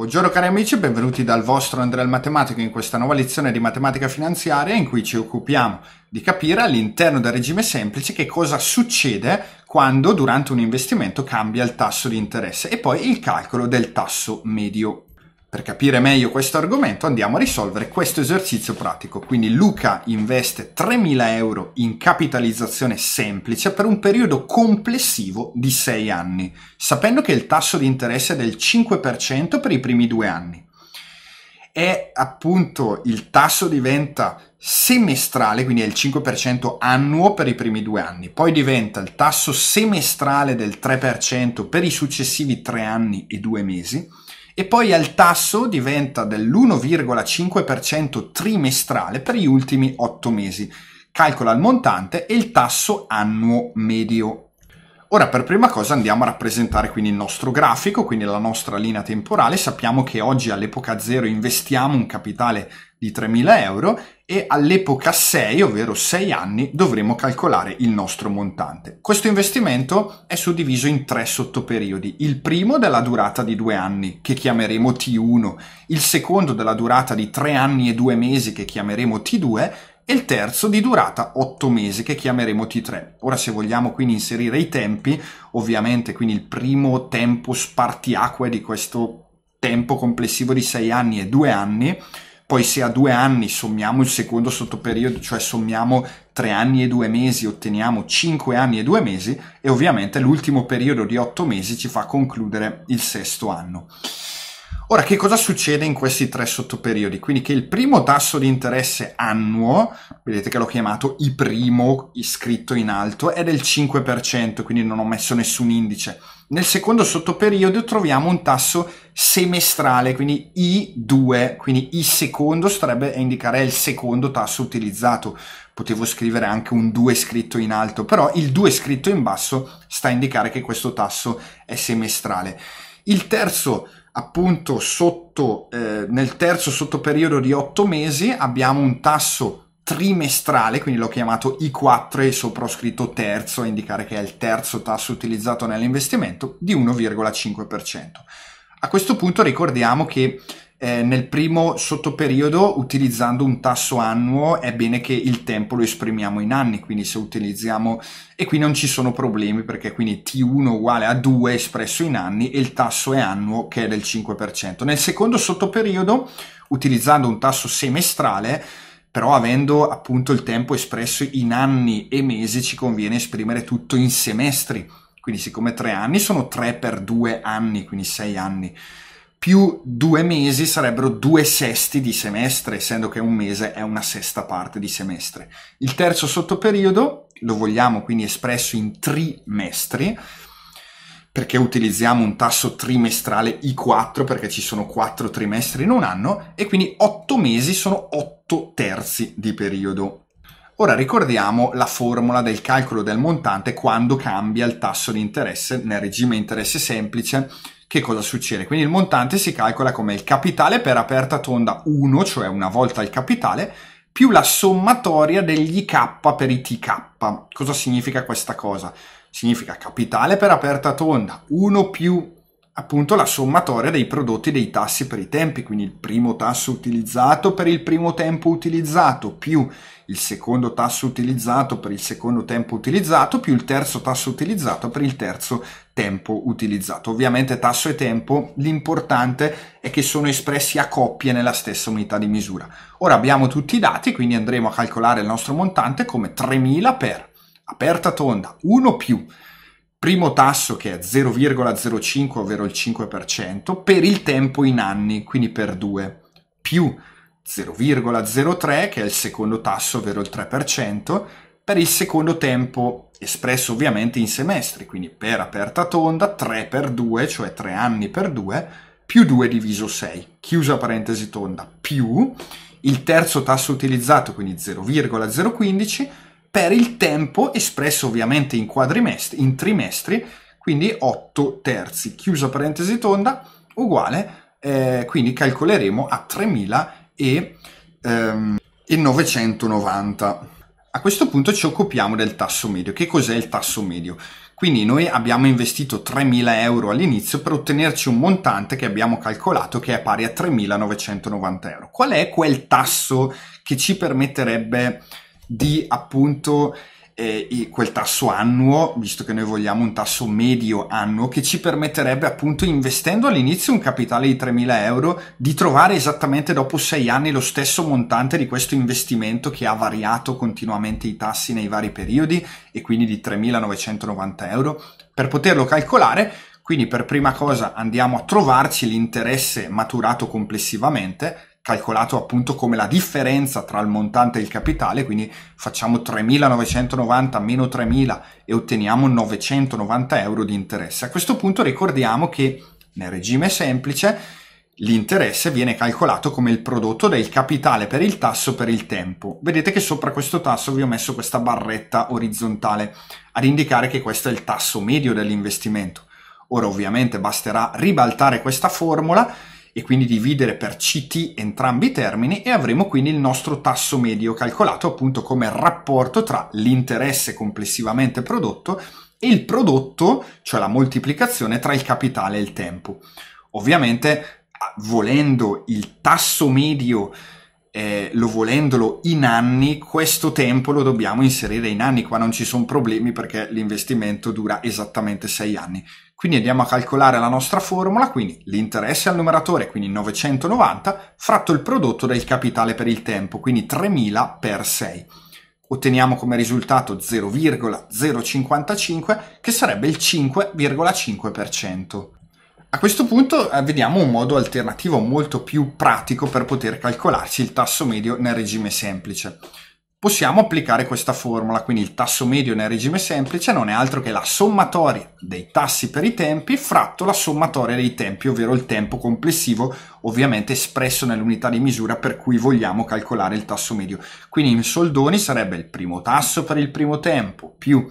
Buongiorno cari amici e benvenuti dal vostro Andrea il Matematico in questa nuova lezione di matematica finanziaria in cui ci occupiamo di capire all'interno del regime semplice che cosa succede quando durante un investimento cambia il tasso di interesse e poi il calcolo del tasso medio per capire meglio questo argomento andiamo a risolvere questo esercizio pratico, quindi Luca investe 3.000 euro in capitalizzazione semplice per un periodo complessivo di 6 anni, sapendo che il tasso di interesse è del 5% per i primi due anni. E appunto il tasso diventa semestrale, quindi è il 5% annuo per i primi due anni, poi diventa il tasso semestrale del 3% per i successivi tre anni e due mesi, e poi al tasso diventa dell'1,5% trimestrale per gli ultimi 8 mesi. Calcola il montante e il tasso annuo medio Ora per prima cosa andiamo a rappresentare quindi il nostro grafico, quindi la nostra linea temporale. Sappiamo che oggi all'epoca 0 investiamo un capitale di 3.000 euro e all'epoca 6, ovvero 6 anni, dovremo calcolare il nostro montante. Questo investimento è suddiviso in tre sottoperiodi. Il primo della durata di due anni, che chiameremo T1, il secondo della durata di tre anni e due mesi, che chiameremo T2, e il terzo di durata 8 mesi che chiameremo T3. Ora se vogliamo quindi inserire i tempi, ovviamente quindi il primo tempo spartiacque di questo tempo complessivo di 6 anni e 2 anni, poi se a 2 anni sommiamo il secondo sottoperiodo, cioè sommiamo 3 anni e 2 mesi, otteniamo 5 anni e 2 mesi e ovviamente l'ultimo periodo di 8 mesi ci fa concludere il sesto anno. Ora, che cosa succede in questi tre sottoperiodi? Quindi che il primo tasso di interesse annuo, vedete che l'ho chiamato I primo, iscritto in alto, è del 5%, quindi non ho messo nessun indice. Nel secondo sottoperiodo troviamo un tasso semestrale, quindi I2, quindi I secondo sarebbe a indicare il secondo tasso utilizzato. Potevo scrivere anche un 2 scritto in alto, però il 2 scritto in basso sta a indicare che questo tasso è semestrale. Il terzo appunto sotto, eh, nel terzo sottoperiodo di 8 mesi abbiamo un tasso trimestrale, quindi l'ho chiamato I4 e sopra ho scritto terzo a indicare che è il terzo tasso utilizzato nell'investimento di 1,5%. A questo punto ricordiamo che eh, nel primo sottoperiodo utilizzando un tasso annuo è bene che il tempo lo esprimiamo in anni, quindi se utilizziamo e qui non ci sono problemi perché quindi T1 uguale a 2 espresso in anni e il tasso è annuo che è del 5%. Nel secondo sottoperiodo utilizzando un tasso semestrale però avendo appunto il tempo espresso in anni e mesi ci conviene esprimere tutto in semestri, quindi siccome tre anni sono 3 per 2 anni, quindi 6 anni più due mesi sarebbero due sesti di semestre, essendo che un mese è una sesta parte di semestre. Il terzo sottoperiodo lo vogliamo quindi espresso in trimestri, perché utilizziamo un tasso trimestrale I4 perché ci sono quattro trimestri in un anno e quindi otto mesi sono otto terzi di periodo. Ora ricordiamo la formula del calcolo del montante quando cambia il tasso di interesse nel regime interesse semplice che cosa succede? Quindi il montante si calcola come il capitale per aperta tonda 1, cioè una volta il capitale, più la sommatoria degli K per i TK. Cosa significa questa cosa? Significa capitale per aperta tonda 1 più appunto la sommatoria dei prodotti dei tassi per i tempi, quindi il primo tasso utilizzato per il primo tempo utilizzato, più il secondo tasso utilizzato per il secondo tempo utilizzato, più il terzo tasso utilizzato per il terzo tempo utilizzato. Ovviamente tasso e tempo, l'importante è che sono espressi a coppie nella stessa unità di misura. Ora abbiamo tutti i dati, quindi andremo a calcolare il nostro montante come 3000 per aperta tonda 1 più primo tasso che è 0,05 ovvero il 5% per il tempo in anni, quindi per 2 più 0,03 che è il secondo tasso ovvero il 3% per il secondo tempo espresso ovviamente in semestri, quindi per aperta tonda 3 per 2, cioè 3 anni per 2, più 2 diviso 6, chiusa parentesi tonda, più il terzo tasso utilizzato, quindi 0,015, per il tempo espresso ovviamente in, quadrimestri, in trimestri, quindi 8 terzi, chiusa parentesi tonda, uguale, eh, quindi calcoleremo a 3990. A questo punto ci occupiamo del tasso medio. Che cos'è il tasso medio? Quindi noi abbiamo investito 3.000 euro all'inizio per ottenerci un montante che abbiamo calcolato che è pari a 3.990 euro. Qual è quel tasso che ci permetterebbe di appunto eh, quel tasso annuo, visto che noi vogliamo un tasso medio annuo, che ci permetterebbe appunto investendo all'inizio un capitale di 3.000 euro di trovare esattamente dopo sei anni lo stesso montante di questo investimento che ha variato continuamente i tassi nei vari periodi e quindi di 3.990 euro. Per poterlo calcolare, quindi per prima cosa andiamo a trovarci l'interesse maturato complessivamente calcolato appunto come la differenza tra il montante e il capitale, quindi facciamo 3.990 meno 3.000 e otteniamo 990 euro di interesse. A questo punto ricordiamo che nel regime semplice l'interesse viene calcolato come il prodotto del capitale per il tasso per il tempo. Vedete che sopra questo tasso vi ho messo questa barretta orizzontale ad indicare che questo è il tasso medio dell'investimento. Ora ovviamente basterà ribaltare questa formula e quindi dividere per CT entrambi i termini e avremo quindi il nostro tasso medio calcolato appunto come rapporto tra l'interesse complessivamente prodotto e il prodotto, cioè la moltiplicazione tra il capitale e il tempo. Ovviamente volendo il tasso medio eh, lo volendolo in anni, questo tempo lo dobbiamo inserire in anni, qua non ci sono problemi perché l'investimento dura esattamente 6 anni. Quindi andiamo a calcolare la nostra formula, quindi l'interesse al numeratore, quindi 990, fratto il prodotto del capitale per il tempo, quindi 3000 per 6. Otteniamo come risultato 0,055 che sarebbe il 5,5%. A questo punto eh, vediamo un modo alternativo molto più pratico per poter calcolarci il tasso medio nel regime semplice. Possiamo applicare questa formula, quindi il tasso medio nel regime semplice non è altro che la sommatoria dei tassi per i tempi fratto la sommatoria dei tempi, ovvero il tempo complessivo, ovviamente espresso nell'unità di misura per cui vogliamo calcolare il tasso medio. Quindi in soldoni sarebbe il primo tasso per il primo tempo più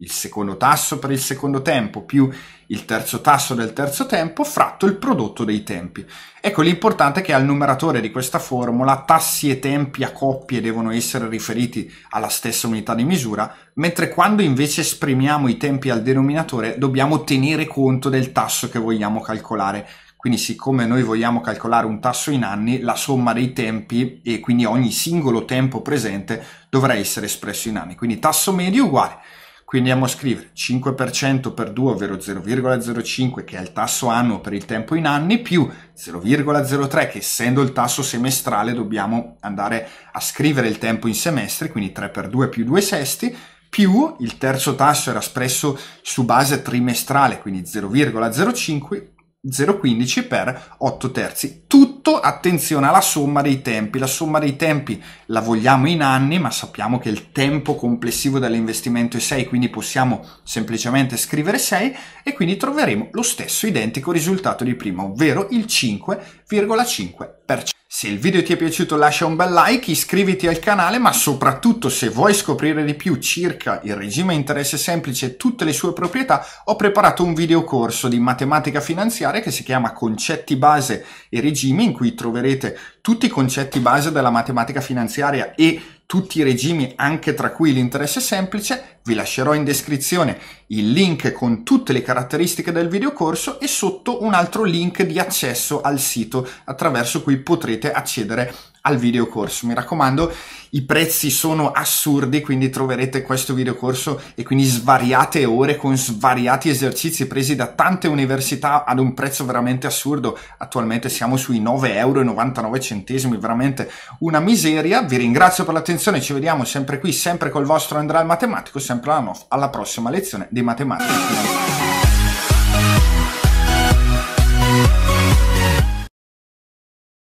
il secondo tasso per il secondo tempo più il terzo tasso del terzo tempo fratto il prodotto dei tempi. Ecco l'importante è che al numeratore di questa formula tassi e tempi a coppie devono essere riferiti alla stessa unità di misura, mentre quando invece esprimiamo i tempi al denominatore dobbiamo tenere conto del tasso che vogliamo calcolare. Quindi siccome noi vogliamo calcolare un tasso in anni, la somma dei tempi e quindi ogni singolo tempo presente dovrà essere espresso in anni. Quindi tasso medio uguale quindi andiamo a scrivere 5% per 2, ovvero 0,05 che è il tasso annuo per il tempo in anni, più 0,03 che essendo il tasso semestrale dobbiamo andare a scrivere il tempo in semestre, quindi 3 per 2 più 2 sesti, più il terzo tasso era espresso su base trimestrale, quindi 0,05 0,15 per 8 terzi. Tutto, attenzione, alla somma dei tempi. La somma dei tempi la vogliamo in anni, ma sappiamo che il tempo complessivo dell'investimento è 6, quindi possiamo semplicemente scrivere 6 e quindi troveremo lo stesso identico risultato di prima, ovvero il 5,5%. Se il video ti è piaciuto lascia un bel like, iscriviti al canale, ma soprattutto se vuoi scoprire di più circa il regime interesse semplice e tutte le sue proprietà, ho preparato un video corso di matematica finanziaria che si chiama Concetti base e regimi, in cui troverete tutti i concetti base della matematica finanziaria e tutti i regimi, anche tra cui l'interesse semplice. Vi lascerò in descrizione il link con tutte le caratteristiche del videocorso e sotto un altro link di accesso al sito attraverso cui potrete accedere al videocorso. Mi raccomando, i prezzi sono assurdi, quindi troverete questo videocorso e quindi svariate ore con svariati esercizi presi da tante università ad un prezzo veramente assurdo. Attualmente siamo sui 9,99 euro, veramente una miseria. Vi ringrazio per l'attenzione, ci vediamo sempre qui, sempre col vostro Andrea il Matematico, sempre alla, no alla prossima lezione de matemáticas.